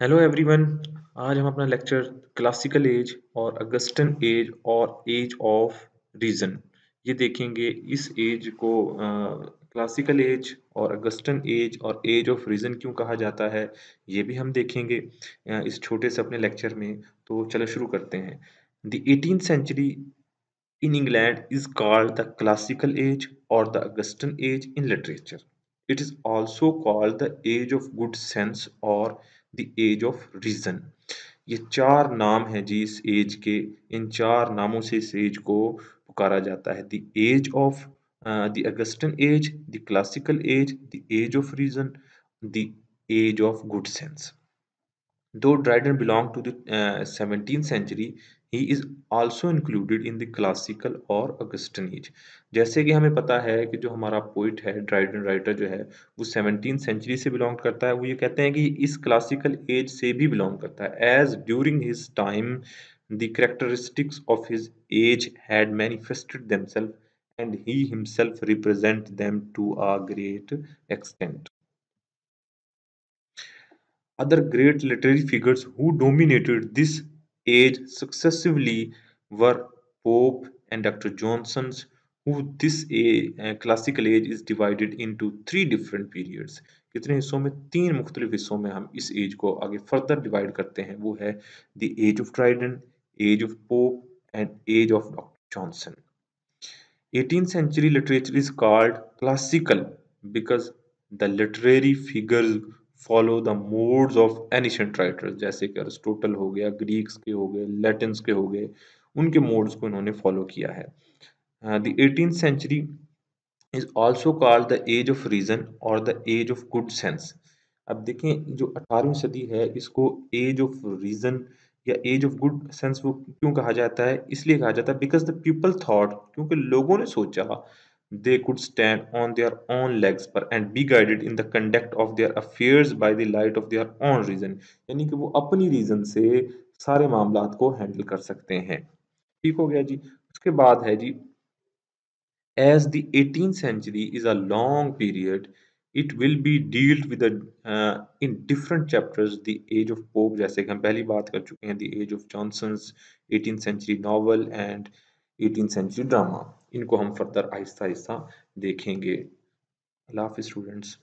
Hello everyone आज हम अपना लेक्चर क्लासिकल एज और अगस्टन एज और एज ऑफ रीजन ये देखेंगे इस एज को क्लासिकल एज और अगस्टन एज और एज ऑफ रीजन क्यों कहा जाता है ये भी हम देखेंगे इस छोटे से अपने लेक्चर में तो चलो शुरू करते हैं the eighteen century in England is called the classical age और the Augustan age in literature it is also called the age of good sense और द एज ऑफ रीजन ये चार नाम हैं जी इस एज के इन चार नामों से इस एज को पुकारा जाता है the age of the Augustan age the classical age the age of reason the age of good sense Though Dryden belonged to the uh, 17th century, he is also included in the classical और Augustan age जैसे कि हमें पता है कि जो हमारा poet है ड्राइडन राइटर जो है वो सेवनटीन सेंचुरी से बिलोंग करता है वो ये कहते हैं कि इस क्लासिकल एज से भी बिलोंग करता है as during his time the characteristics of his age had manifested self and he himself represent them to a great extent other great literary figures who dominated this age successively were Pope and Dr. Johnson, who this age, classical age is divided into three different periods. कितने हिस्सों में तीन मुख्तलिफ हिस्सों में हम इस age को आगे फर्दर डिवाइड करते हैं वो है the age of Dryden age of Pope and age of doctor Johnson 18th century literature is called classical because the literary figures follow the modes of ancient writers जैसे कि Aristotle हो गया Greeks के हो गए लेटिन के हो गए उनके मोड्स को इन्होंने फॉलो किया है the eighteen century is also called the age of reason और the age of good sense अब देखें जो अठारहवीं सदी है इसको एज ऑफ रीजन या एज ऑफ गुड सेंस वो क्यों कहा जाता है इसलिए कहा जाता है बिकॉज द पीपल थाट क्योंकि लोगों ने सोचा they could stand on their own legs पर and be guided in the conduct of their affairs by the light of their own reason यानी कि वो अपनी रीजन से सारे मामला को हैंडल कर सकते हैं ठीक हो गया जी उसके बाद है जी age the eighteen century is a long period it will be dealt with in different chapters the age of Pope जैसे कि हम पहली बात कर चुके हैं the age of Johnson's eighteen century novel and eighteen century drama इनको हम फर्दर आहिस्ता आहिस्ता देखेंगे अल्लाह हाफि स्टूडेंट्स